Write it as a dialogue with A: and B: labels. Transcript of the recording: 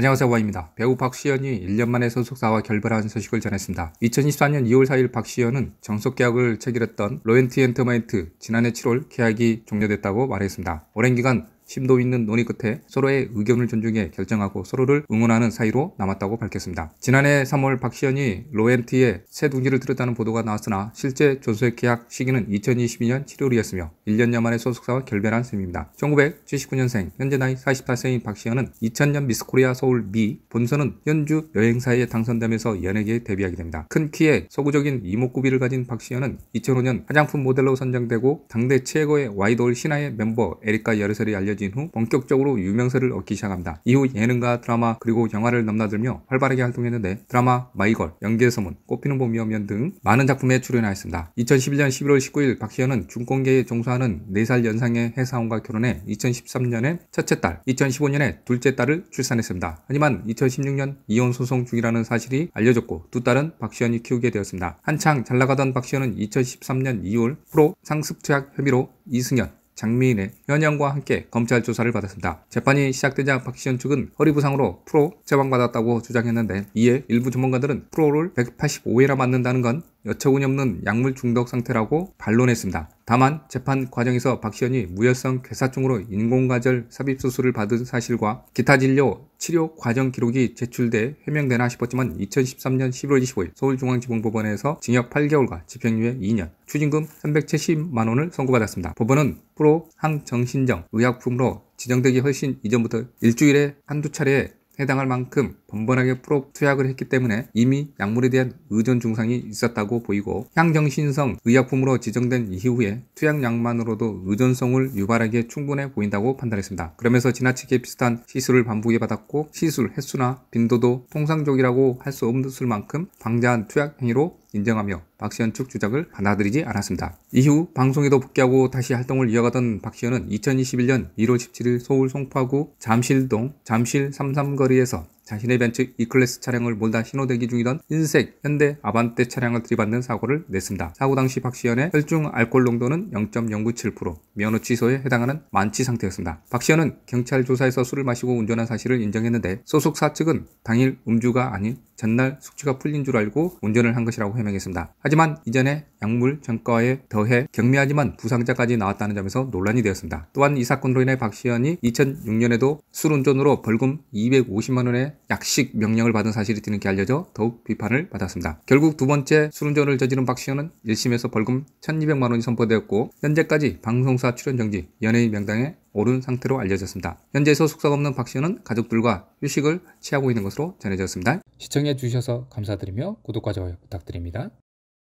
A: 안녕하세요. 와입니다. 배우 박시연이 1년 만에 소속사와 결별한 소식을 전했습니다. 2 0 1 4년 2월 4일 박시연은 정석 계약을 체결했던 로엔티 엔터마인트 지난해 7월 계약이 종료됐다고 말했습니다. 오랜 기간 심도 있는 논의 끝에 서로의 의견을 존중해 결정하고 서로를 응원하는 사이로 남았다고 밝혔습니다. 지난해 3월 박시현이 로엔티에새 둥지를 들였다는 보도가 나왔으나 실제 존수의 계약 시기는 2022년 7월이었으며 1년여 만에 소속사와 결별한 셈입니다. 1979년생, 현재 나이 4 8세인 박시현은 2000년 미스코리아 서울 미 본선은 현주 여행사에 당선되면서 연예계에 데뷔하게 됩니다. 큰 키에 서구적인 이목구비를 가진 박시현은 2005년 화장품 모델로 선정되고 당대 최고의 와이돌 신화의 멤버 에리카 여르셀이 알려진 알려진 후 본격적으로 유명세를 얻기 시작합니다. 이후 예능과 드라마 그리고 영화를 넘나들며 활발하게 활동했는데 드라마 마이걸, 연기의 소문, 꽃피는 봄이 오면 등 많은 작품에 출연하였습니다. 2011년 11월 19일 박시현은 중공계에 종사하는 4살 연상의 해사원과 결혼해 2013년에 첫째 딸, 2015년에 둘째 딸을 출산했습니다. 하지만 2016년 이혼 소송 중이라는 사실이 알려졌고 두 딸은 박시현이 키우게 되었습니다. 한창 잘 나가던 박시현은 2013년 2월 프로 상습 제약 혐의로 이승연, 장미인의 면영과 함께 검찰 조사를 받았습니다. 재판이 시작되자 박시현 측은 허리 부상으로 프로 처방받았다고 주장했는데 이에 일부 전문가들은 프로를 185회나 맞는다는 건 여처분없는 약물 중독 상태라고 반론했습니다. 다만 재판 과정에서 박시현이 무혈성 괴사증으로 인공관절 삽입 수술을 받은 사실과 기타 진료 치료 과정 기록이 제출돼 해명되나 싶었지만 2013년 11월 25일 서울중앙지방법원에서 징역 8개월과 집행유예 2년, 추징금 370만 원을 선고받았습니다. 법원은 프로 항정신정 의약품으로 지정되기 훨씬 이전부터 일주일에 한두 차례 해당할 만큼 번번하게 프로 투약을 했기 때문에 이미 약물에 대한 의존 증상이 있었다고 보이고 향정신성 의약품으로 지정된 이후에 투약약만으로도 의존성을 유발하기에 충분해 보인다고 판단했습니다. 그러면서 지나치게 비슷한 시술을 반복해 받았고 시술 횟수나 빈도도 통상적이라고 할 수 없을 만큼 방자한 투약 행위로 인정하며 박시현 측 주장을 받아들이지 않았습니다. 이후 방송에도 복귀하고 다시 활동을 이어가던 박시현은 2021년 1월 17일 서울 송파구 잠실동 잠실 33거리에서 자신의 벤츠 E클래스 차량을 몰다 신호대기 중이던 흰색 현대 아반떼 차량을 들이받는 사고를 냈습니다. 사고 당시 박시현의 혈중 알코올 농도는 0.097%, 면허 취소에 해당하는 만취 상태였습니다. 박시현은 경찰 조사에서 술을 마시고 운전한 사실을 인정했는데 소속사 측은 당일 음주가 아닌 전날 숙취가 풀린 줄 알고 운전을 한 것이라고 해명했습니다. 하지만 이전에 약물 전과에 더해 경미하지만 부상자까지 나왔다는 점에서 논란이 되었습니다. 또한 이 사건으로 인해 박 시연이 2006년에도 술운전으로 벌금 250만 원의 약식 명령을 받은 사실이 뒤늦게 알려져 더욱 비판을 받았습니다. 결국 두 번째 술운전을 저지른 박 시연은 1심에서 벌금 1,200만 원이 선포되었고 현재까지 방송사 출연 정지, 연예인 명당에 오른 상태로 알려졌습니다. 현재 소속사가 없는 박시씨은 가족들과 휴식을 취하고 있는 것으로 전해졌습니다. 시청해 주셔서 감사드리며 구독과 좋아요 부탁드립니다.